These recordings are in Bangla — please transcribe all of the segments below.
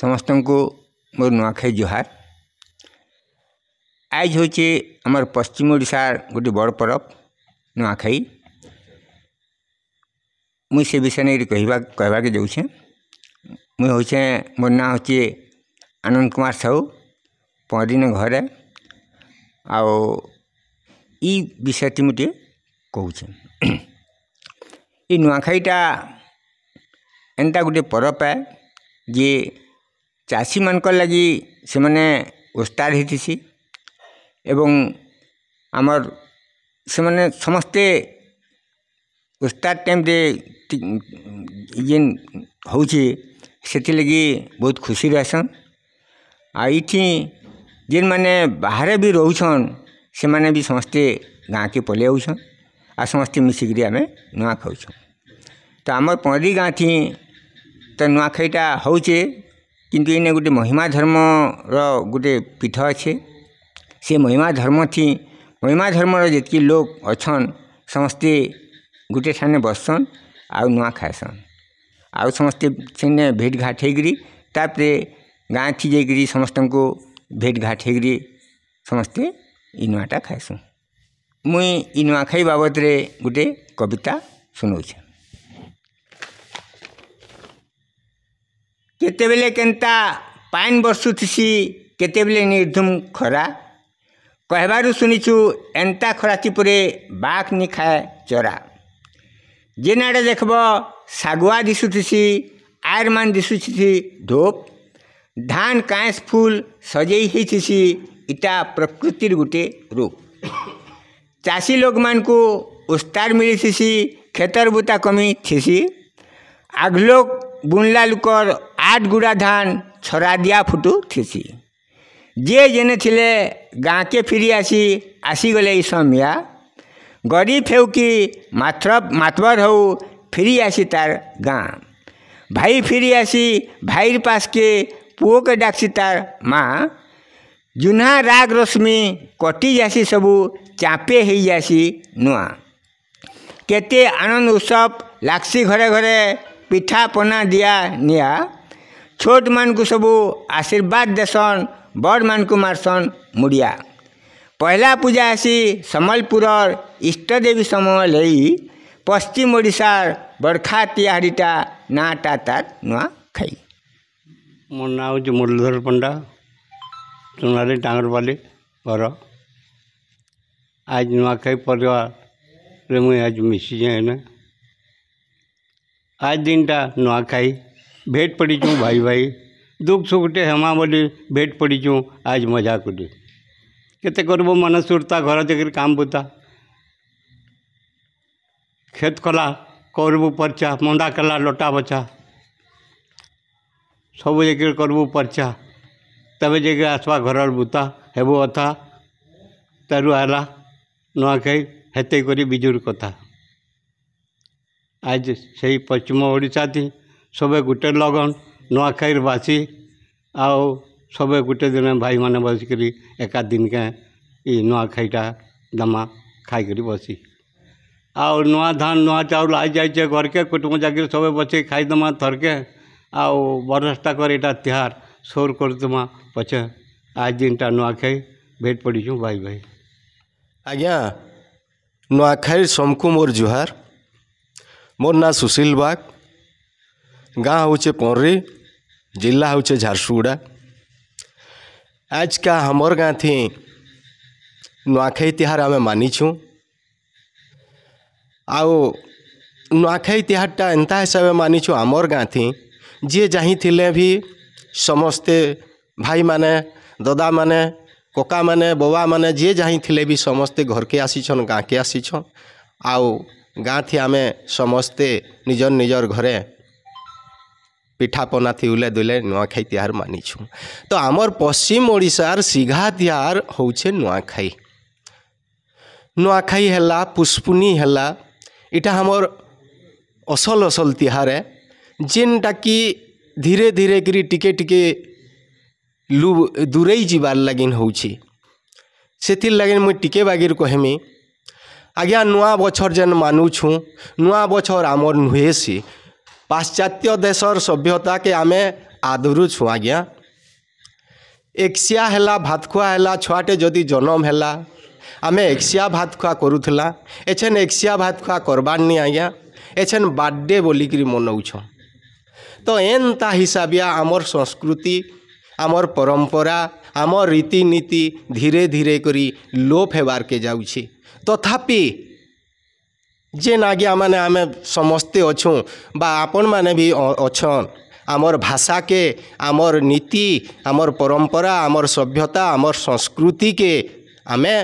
ସମସ୍ତଙ୍କୁ ମୋର ନୂଆଖାଇ ଜୁହାର ଆଜ ହେଉଛି ଆମର ପଶ୍ଚିମ ଓଡ଼ିଶାର ଗୋଟେ ବଡ଼ ପରବ ନୂଆଖାଇ ମୁଇଁ ସେ ବିଷୟ ନେଇକରି କହିବା କହିବାକେ ଯାଉଛେ ମୁଇଁ ହଉଛେ ମୋର ନାଁ ହେଉଛି ଆନନ୍ଦ କୁମାର ସାହୁ ପହଁରିନ ଘରେ ଆଉ ଇ ବିଷୟଟି ମୁଁ ଟିକେ କହୁଛେ ଏ ନୂଆଖାଇଟା ଏନ୍ତା ଗୋଟେ ପରବ ଏ ଯେ चाषी मान लगी से मैंने उस्ताद एवं आमर से मैंने समस्ते उस्ताद टाइम जेन हो लगी बहुत खुशी रहसन आई जेन मैंने बाहर भी रोचन से मैंने भी समस्ते गाँ के पलि आऊन आ समस्ते मिसिक नुआ खाऊ तो आमर पंदी गाँ थी तो नुआखाईटा हो କିନ୍ତୁ ଏଇନେ ଗୋଟେ ମହିମା ଧର୍ମର ଗୋଟେ ପୀଠ ଅଛେ ସେ ମହିମା ଧର୍ମଥି ମହିମା ଧର୍ମର ଯେତ୍କି ଲୋକ୍ ଅଛନ୍ ସମସ୍ତେ ଗୋଟେ ଠାନେ ବସନ୍ ଆଉ ନୂଆ ଖାଏସନ୍ ଆଉ ସମସ୍ତେ ସେନେ ଭେଟ୍ ଘାଟ୍ ହେଇକିରି ତାପରେ ଗାଁଥି ଯାଇକିରି ସମସ୍ତଙ୍କୁ ଭେଟ୍ ଘାଟ୍ ହେଇକିରି ସମସ୍ତେ ଇ ନୂଆଟା ଖାଏସୁଁ ମୁଇଁ ଇ ନୂଆଖାଇ ବାବଦରେ ଗୋଟେ କବିତା ଶୁଣଉଛେଁ କେତେବେଲେ କେନ୍ତା ପାଏନ୍ ବର୍ଷୁଥିସି କେତେବେଲେ ନିର୍ଧୁମ୍ ଖରା କହିବାରୁ ଶୁଣିଛୁ ଏନ୍ତା ଖରାଟିପରେ ବାଘ୍ ନି ଖାଏ ଚରା ଯେନ୍ ଆଡ଼େ ଦେଖ୍ବ ଶାଗୁଆ ଦିଶୁଥିସି ଆୟର୍ମାନ ଦିଶୁଥିସି ଧୂପ୍ ଧାନ୍ କାଏଁସ୍ ଫୁଲ୍ ସଜେଇ ହେଇଥିସି ଇଟା ପ୍ରକୃତିର ଗୁଟେ ରୂପ ଚାଷୀ ଲୋକମାନଙ୍କୁ ଉସ୍ତାର ମିଳିଥିସି କ୍ଷେତର ବୁତା କମିଥିସି ଆଗ୍ଲୋକ ବୁଣିଲା ଲୋକର आठ गुड़ा धान छरा दिया फुटु थी जे जेने थिले गाँ के फिरी आसी आसीगले समिया गरीब हो कि मात्र मातवर हो फिरी आसी तार गाँ भाई फिरी आसी भाईर पास के पुओ के डाकसी तार माँ जुन्हा राग रश्मि कटि जासी सबू चापे ही जासी नुआ केते आनंद उत्सव लाक्सी घरे घरे पिठा पना दिया निया ଛୋଟ୍ ମାନଙ୍କୁ ସବୁ ଆଶୀର୍ବାଦ ଦେସନ୍ ବଡ଼ମାନଙ୍କୁ ମାରସନ୍ ମୁଡ଼ିଆ ପହିଲା ପୂଜା ହେସି ସମ୍ବଲପୁରର ଇଷ୍ଟଦେବୀ ସମୟ ଲାଗି ପଶ୍ଚିମ ଓଡ଼ିଶାର ବରଖା ତିହାଡ଼ିଟା ନାଁଟା ତାର ନୂଆଖାଇ ମୋ ନାଁ ହେଉଛି ମୁରଲୀଧର ପଣ୍ଡା ସୁନାରୀ ଟାଙ୍ଗରପାଲି ଘର ଆଜି ନୂଆଖାଇ ପରିବାରରେ ମୁଇଁ ଆଜି ମିଶିଛେ ଏନେ ଆଜି ଦିନଟା ନୂଆଖାଇ ભેટ પડી છું ભાઈ ભાઈ દુઃખ સુખટે હેમા બોલી ભેટ પડી છું આજ મજા કુડી કેતે કરવો મને સુરતા ઘર જગીર કામ પૂતા ખેત કલા કરવું પરચા મંડા કલા લોટા બચા ସବୁ ଯାଇକି କରିବୁ ପର୍ଚ୍ଚା ତେବେ ଯାଇକି ଆସ୍ବା ଘରର ବୁତା ହେବୁ ଅଥା ତାରୁ ହେଲା ନୂଆଖାଇ ହେତେଇ କରି ବିଜୁର କଥା ଆଜି ସେଇ ପଶ୍ଚିମ ଓଡ଼ିଶାଟି সবে ଗୋଟେ লগନ୍ ନୂଆଖାଇର ବାସି ଆଉ ସବେ ଗୋଟେ ଦିନେ ଭାଇମାନେ ବସିକରି ଏକା ଦିନକେ ଇ ନୂଆଖାଇଟା ଦମା ଖାଇକରି ବସି ଆଉ ନୂଆ ଧାନ ନୂଆ ଚାଉଳ ଆସିଯାଇଛେ ଘରକେ କୁଟୁମ୍ବ ଯାଇକିରି ସବେ ବସିକି ଖାଇଦେମା ଥରକେ ଆଉ ବରଷଟାକର ଏଇଟା ତିହାର ସୋର କରିଦେମା ପଛେ ଆଜି ଦିନଟା ନୂଆଖାଇ ଭେଟ ପଡ଼ିଛୁ ଭାଇ ଭାଇ ଆଜ୍ଞା ନୂଆଖାଇ ସମକୁ ମୋର ଜୁହାର ମୋର ନାଁ ସୁଶୀଲ ବାଗ गाँ हूँ पर्री जिला हूँ झारसुगुड़ा आज का हमर गाँ थी नुआखाई तिहार आम मानी आउ नुआखाई तिहार टा एंता हिसाब मानी छु आमर गाँ थी जी चाहे भी समस्ते भाई माने ददा माने कोका माने बोबा माने जी चाहे भी समस्ते घर के आसीछन गाँ के आसीछन आउ गाँ थी आम समस्ते निजर निजर घरे ପିଠାପନା ଥିଉଲେ ଦୁଇଲେ ନୂଆଖାଇ ତିହାର ମାନିଛୁଁ ତ ଆମର୍ ପଶ୍ଚିମ ଓଡ଼ିଶାର ସିଘା ତିହାର ହଉଛେ ନୂଆଖାଇ ନୂଆଖାଇ ହେଲା ପୁଷ୍ପୁନି ହେଲା ଇଟା ଆମର୍ ଅସଲ ଅସଲ ତିହାର ଏ ଯେନ୍ଟାକି ଧୀରେ ଧୀରେ କରି ଟିକେ ଟିକେ ଲୁ ଦୂରେଇ ଯିବାର୍ ଲାଗି ହଉଛି ସେଥିର୍ ଲାଗି ମୁଇଁ ଟିକେ ବାଗିର୍ କହେମି ଆଜ୍ଞା ନୂଆ ବଛର ଯେନ୍ ମାନୁଛୁଁ ନୂଆ ବଛର ଆମର୍ ନୁହେଁ ସେ ପାଶ୍ଚାତ୍ୟ ଦେଶର ସଭ୍ୟତାକେ ଆମେ ଆଦରୁଛୁ ଆଜ୍ଞା ଏକସିଆ ହେଲା ଭାତଖୁଆ ହେଲା ଛୁଆଟେ ଯଦି ଜନମ ହେଲା ଆମେ ଏକସିଆ ଭାତଖୁଆ କରୁଥିଲା ଏଛେନ୍ ଏକସିଆ ଭାତଖୁଆ କରବାର୍ନି ଆଜ୍ଞା ଏଛେନ୍ ବାର୍ଥଡ଼େ ବୋଲିକିରି ମନଉଛନ୍ ତ ଏନ୍ତା ହିସାବିଆ ଆମର ସଂସ୍କୃତି ଆମର ପରମ୍ପରା ଆମ ରୀତିନୀତି ଧୀରେ ଧୀରେ କରି ଲୋପ ହେବାର୍କେ ଯାଉଛି ତଥାପି ଯେନ୍ ଆଜ୍ଞା ମାନେ ଆମେ ସମସ୍ତେ ଅଛୁଁ ବା ଆପଣମାନେ ବି ଅଛନ୍ ଆମର୍ ଭାଷାକେ ଆମର୍ ନୀତି ଆମର୍ ପରମ୍ପରା ଆମର୍ ସଭ୍ୟତା ଆମର୍ ସଂସ୍କୃତିକେ ଆମେ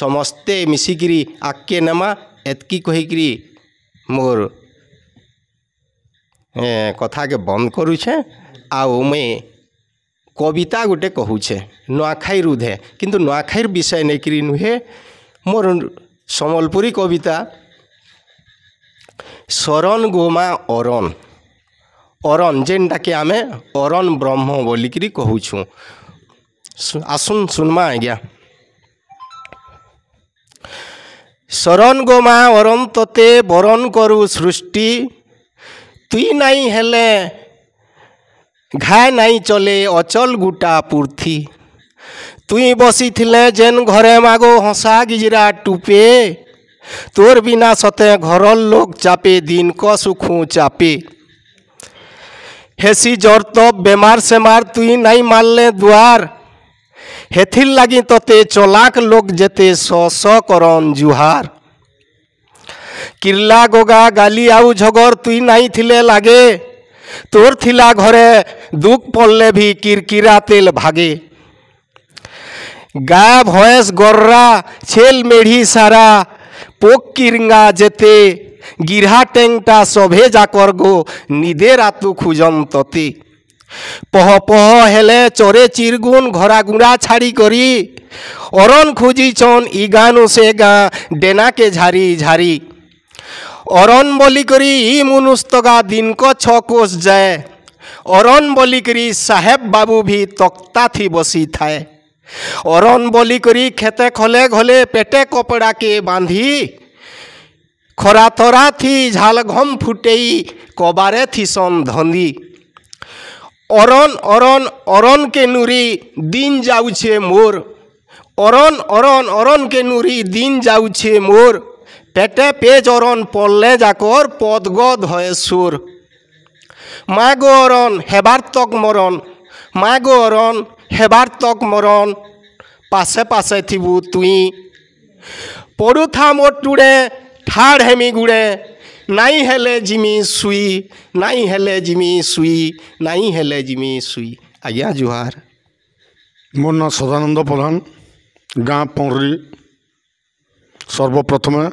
ସମସ୍ତେ ମିଶିକିରି ଆଗ୍କେ ନେମା ଏତ୍କି କହିକିରି ମୋର୍ କଥାକେ ବନ୍ଦ କରୁଛେଁ ଆଉ ମୁଇଁ କବିତା ଗୋଟେ କହୁଛେ ନୂଆଖାଇ ରୁଧେ କିନ୍ତୁ ନୂଆଖାଇର ବିଷୟ ନେଇକିରି ନୁହେଁ ମୋର ସମ୍ବଲପୁରୀ କବିତା ଶରଣ ଗୋମା ଅରନ୍ ଅରନ୍ ଯେନ୍ଟାକି ଆମେ ଅରନ୍ ବ୍ରହ୍ମ ବୋଲିକିରି କହୁଛୁଁ ଆସୁନ୍ ଶୁନ୍ମା ଆଜ୍ଞା ଶରଣ ଗୋମା ଅରନ୍ ତତେ ବରନ୍ କରୁ ସୃଷ୍ଟି ତୁଇ ନାଇଁ ହେଲେ ଘାଏ ନାଇଁ ଚଲେ ଅଚଲ ଗୁଟା ପୁର୍ଥି ତୁଇ ବସିଥିଲେ ଯେନ୍ ଘରେ ମାଗୋ ହଂସା ଗିଜିରା ଟୁପେ তোর বিনা সতে ঘরল লোক চাপে দিন ক সুখু চাপে হেসি জ্বর তপ বেমার সেমার তুই নাই মারলে দুয়ার হেথির লাগি ততে চলাক লোক যেতে স স করন জুহার কিরলা গোগা গালি আউ ঝগর তুই নাই থিলে লাগে তোর থিলা ঘরে দুঃখ পড়লে ভি কিরকিরা তেল ভাগে গা ভয়েস গররা ছেল মেঢি সারা পক্ষিরঙ্গা যেতে গিরহা গিরহাটেংটা সভে যাকর্গ নিদে রাতু খুজন্ততে পহ পহ হেলে চরে চিরগুন ঘরা গুঁড়া ছাড়ি করি অরণ খুঁজিছন ই গানু সে গাঁ ডেনাকে ঝারি ঝারি অরণ বলি করি ই মুনুস্তগা দিনক ছ কোষ যায় অরণ বলি করি সাহেব বাবু ভি তক্তা থি বসি থায় অরণ বলি করি খেতে খলে ঘলে পেটে কপড়াকে বাঁধি খরা তরা থি ঝাল ঘম ফুটেই কবারে থিসন ধন্দি অরণ অরণ অরণকে নুরি দিন যাউছে মোর অরণ অরণ অরণকে নুরি দিন যাউছে মোর পেটে পেজ অরণ পড়লে যাকর পদগদ হয়ে সুর মা গো অরণ হেবার তক মরণ মা গো অরণ ହେବାର୍ ତକ୍ ମରନ୍ ପାଶେ ପାଶେ ଥିବୁ ତୁଇଁ ପଡ଼ୁଥା ମୋର ଟୁଡ଼େ ଠାଡ଼ ହେମି ଗୁଡ଼େ ନାଇଁ ହେଲେ ଜିମି ସୁଇ ନାଇଁ ହେଲେ ଜିମି ସୁଇ ନାଇଁ ହେଲେ ଜିମି ସୁଇ ଆଜ୍ଞା ଜୁହାର ମୋ ନାଁ ସଦାନନ୍ଦ ପ୍ରଧାନ ଗାଁ ପହଁରି ସର୍ବପ୍ରଥମେ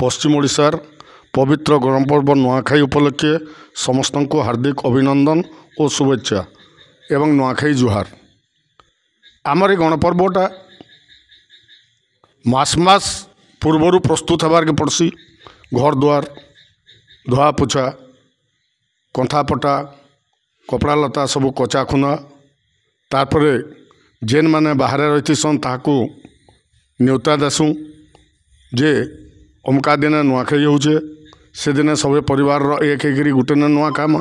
ପଶ୍ଚିମ ଓଡ଼ିଶାର ପବିତ୍ର ଗଣପର୍ବ ନୂଆଖାଇ ଉପଲକ୍ଷେ ସମସ୍ତଙ୍କୁ ହାର୍ଦ୍ଦିକ ଅଭିନନ୍ଦନ ଓ ଶୁଭେଚ୍ଛା ଏବଂ ନୂଆଖାଇ ଜୁହାର আমার এই গণপর্বটা মাস মাস পূর্বরু প্রস্তুত হবারকে পড়ছি ঘর দুয়ার ধোয়া পোছা কন্থাপটা কপড়া লতা সব কচা খুনা তারপরে যে মানে বাহারে রয়েছেন তাহলে নেওতা দেসু যে অমকা দিনে নুয়াখাই হচ্ছে সেদিনে সবে পরিবার এক হয়েকি গোটে নুয়া কাম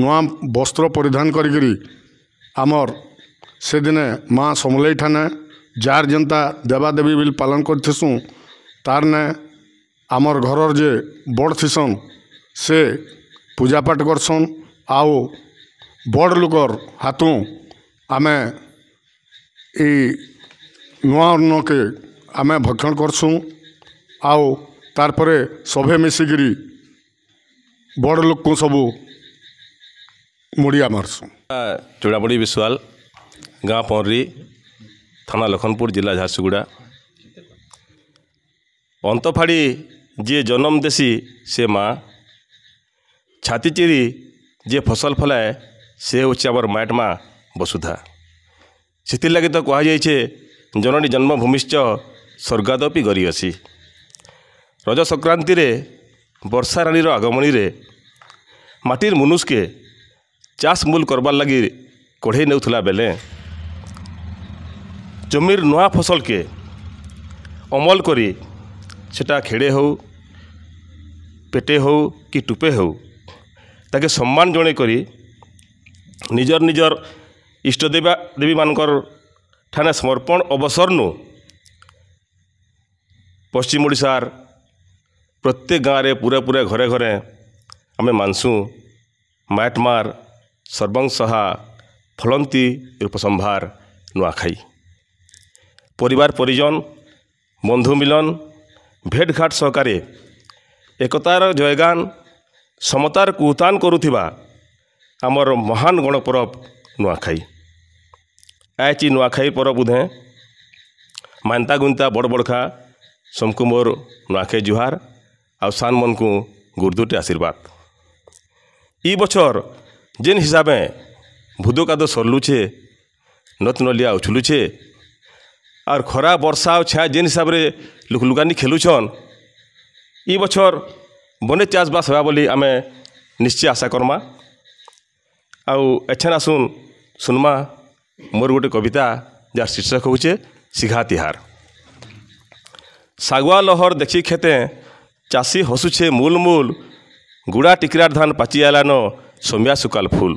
নুয়া বস্ত্র পরিধান করি আমার ସେଦିନେ ମା' ସମଲେଇ ଠାନେ ଯାହାର ଯେନ୍ତା ଦେବାଦେବୀ ବିଲ୍ ପାଳନ କରିଥିସୁଁ ତାର୍ନେ ଆମର୍ ଘରର ଯେ ବଡ଼ ଥିସନ୍ ସେ ପୂଜାପାଠ କରସନ୍ ଆଉ ବଡ଼ ଲୋକର ହାତୁ ଆମେ ଇ ନୂଆ ଅନ୍ନକେ ଆମେ ଭକ୍ଷଣ କରସୁଁ ଆଉ ତାର୍ ପରେ ସଭେ ମିଶିକିରି ବଡ଼ ଲୋକଙ୍କୁ ସବୁ ମୁଡ଼ିଆ ମାରସୁଁ ଚୂଡ଼ାପଡ଼ି ବିଶ୍ୱାଳ ଗାଁ ପହଁରି ଥାନା ଲଖନପୁର ଜିଲ୍ଲା ଝାରସୁଗୁଡ଼ା ଅନ୍ତଫାଡ଼ି ଯିଏ ଜନମ ଦେଶୀ ସେ ମା ଛାତି ଚିରି ଯିଏ ଫସଲ ଫଲାଏ ସେ ହେଉଛି ଆମର ମାଏଟ୍ ମା ବସୁଧା ସେଥିର୍ଲାଗି ତ କୁହାଯାଇଛେ ଜନନୀ ଜନ୍ମଭୂମିଶ୍ଚ ସ୍ୱର୍ଗାଦପି ଗରିଅସି ରଜ ସଂକ୍ରାନ୍ତିରେ ବର୍ଷାରାଣୀର ଆଗମନୀରେ ମାଟିର ମୁନୁଷକେ ଚାଷ ମୂଲ କରବାର୍ ଲାଗି କଢ଼େଇ ନେଉଥିଲା ବେଲେ জমির নয়া ফসলকে অমল করে সেটা খেড়ে হো পেটে হো কি টুপে হো তাকে সম্মান জনে করে নিজর নিজর ইষ্টদেবা দেবী মানকর ঠানে সমর্পণ অবসর নু পশ্চিম ওড়িশার প্রত্যেক গাঁরে পুরে পুরে ঘরে ঘরে ଆମେ ମାନ୍ସୁ ମାଟମାର ସର୍ବଂସହା ফলন্তি রূপসম্ভার নুয়াখাই পরিবার পরিজন বন্ধু মিলন ভেটঘাট সহকারে একতার জয়গান সমতার উত্থান করুবা আমার মহান গণপরব নুয়াখাই আইচি নুয়াখাই পরব উধে মান্তা গুন্তা বড় বড়খা সমকু মোর নুয়াখাই জুহার ଆଉ ସାନ୍ମାନଙ୍କୁ ଗୁରୁଦୁଟି ଆଶୀର୍ବାଦ ଇ ବଛର ଯେନ୍ ହିସାବେ ଭୁଦକାଦ ସରଲୁଛେ ନତନଲିଆ ଉଛୁଲୁଛେ আর খরা বর্ষা ও ছায়া যে হিসাবে লুকলুকানি খেলুছন ই বছর বনে চাষবাস হওয়া বলে আমি নিশ্চয় আশা করমা আউ এছেন আসুন শুনমা মোর গোটে কবিতা যার শীর্ষক হচ্ছে সিঘা তিহার ଶାଗୁଆ ଲହର ଦେଖି ଖେତେ ଚାଷୀ ହସୁଛେ মূল ମୁଲ ଗୁଡ଼ା ଟିକିରାର ଧାନ ପାଚି ଆଲାନ ସୋମ୍ୟା ସୁକାଲ ଫୁଲ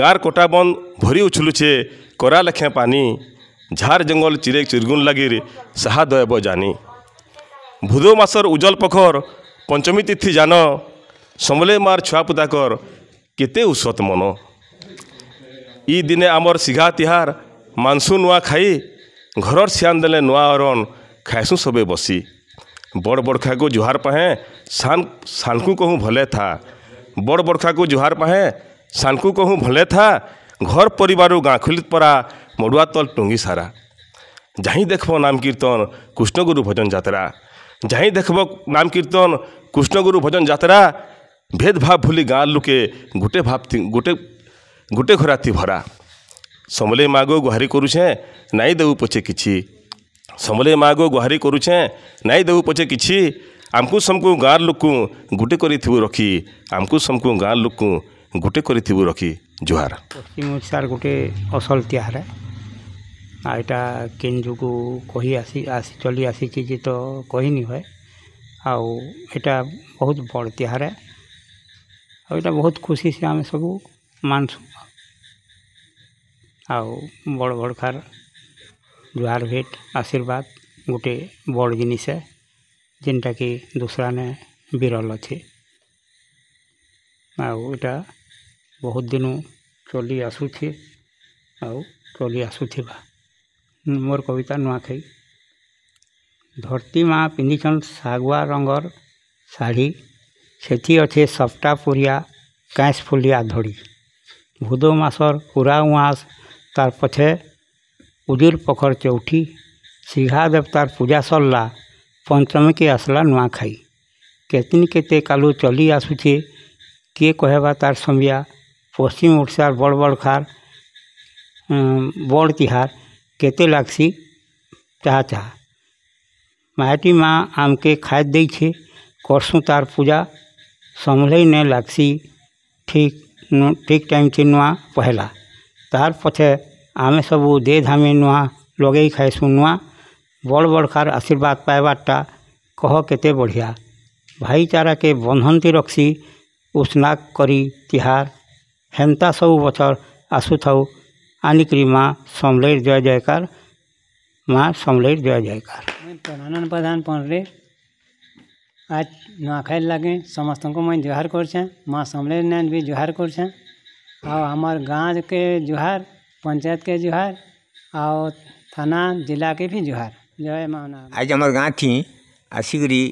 ଗାଁର କୋଟାବନ୍ଦ ভরি ଉଛୁଲୁଛେ করা লেখে পানি झार जंगल चिरे चिरगुन लगे साहा दयब जानी भूदो मासर उज्जवल पखर पंचमी तिथि जान समले मार छुआ पुताकर केते उसत मन ई दिने आमर सीघा तिहार मानसून नुआ खाई घर सियान देने नुआ अरण खाएसु सबे बसी बड़ बड़खा को जुहार पाहे सान सानकू कहूँ भले था बड़ बड़खा को जुहार पाहे सानकू कहूँ भले था घर परिवार गाँ खुलित परा ମଡ଼ୁଆ ତଲ ଟୁଙ୍ଗି ସାରା ଯାହିଁ ଦେଖବ ନାମ କୀର୍ତ୍ତନ କୃଷ୍ଣଗୁରୁ ଭଜନ ଯାତ୍ରା ଯାହିଁ ଦେଖବ ନାମ କୀର୍ତ୍ତନ କୃଷ୍ଣ ଗୁରୁ ଭଜନ ଯାତ୍ରା ଭେଦଭାବ ଭୁଲି ଗାଁ ଲୋକେ ଗୋଟେ ଭାବ ଗୋଟେ ଗୋଟେ ଘରାତି ଭରା ସମଲେଇ ମାଗ ଗୁହାରି କରୁଛେଁ ନାଇଁ ଦେଉ ପଛେ କିଛି ସମଲେଇ ମାଗ ଗୁହାରି କରୁଛେଁ ନାଇଁ ଦେଉ ପଛେ କିଛି ଆମକୁ ସମକୁ ଗାଁ ଲୋକଙ୍କୁ ଗୋଟେ କରିଥିବୁ ରଖି ଆମକୁ ସମକୁ ଗାଁ ଲୋକଙ୍କୁ ଗୋଟେ କରିଥିବୁ ରଖି ଜୁହାର ପଶ୍ଚିମ ଗୋଟେ ଅସଲ ତିହାରେ ଏଇଟା କେନ୍ ଯୋଗୁଁ କହି ଆସି ଆସି ଚଲି ଆସିଛି ଯେ ତ କହିନି ହୁଏ ଆଉ ଏଇଟା ବହୁତ ବଡ଼ ତିହାରେ ଆଉ ଏଇଟା ବହୁତ ଖୁସିସେ ଆମେ ସବୁ ମାନସୁଁ ଆଉ ବଡ଼ ବଡ଼ ଖାର ଜୁହାର ଭେଟ ଆଶୀର୍ବାଦ ଗୋଟେ ବଡ଼ ଜିନିଷ ଯେନ୍ଟାକି ଦୁସରାନେ ବିରଲ ଅଛି ଆଉ ଏଇଟା ବହୁତ ଦିନୁ ଚଲି ଆସୁଛି ଆଉ ଚଲି ଆସୁଥିବା मोर कविता नुआखाई धरती माँ पिंधिचन सगुआ रंगर शाढ़ी से अच्छे सप्टा पुरिया कैंस फुलिया धड़ी भुदो मासर पूरा उआस तार पछे उजुर पखर चौठी सीघा देवतार पूजा सरला पंचमी के आसला नुआखाई केतनी केते कालू चली आसुचे किए कहवा तार समिया पश्चिम ओडार बड़ बड़ खार बड़ तिहार केते लागसी चाह चाह महाटी माँ आम के खाद दई छे करसू तार पूजा संभल ने लागसी ठीक ठीक टाइम से नुआ पहला तार पछे आमे सब दे धामे नुआ लगे खाएसु नुआ बड़ बड़खार आशीर्वाद पाइबार्टा कह के बढ़िया भाईचारा के बंधनती रखसी उष्णाक करी तिहार हेन्ता सब बचर आसू था आनिकरी माँ समलैर जय जयकार माँ समलैर जय जयकार प्रधान प्रधान पौरे आज नुआखाई लगे समस्त को मैं जोहार कर माँ समलैर नैन भी जुहार कर हमार गाँव के जुहार पंचायत के जुहार आओ थाना जिला के भी जुहार जय माँ आज हमार गाँव थी आसिकी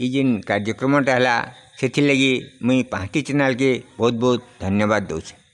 ये जिन कार्यक्रम है से लगी मुई पाँच चैनल के बहुत बहुत धन्यवाद दूसरे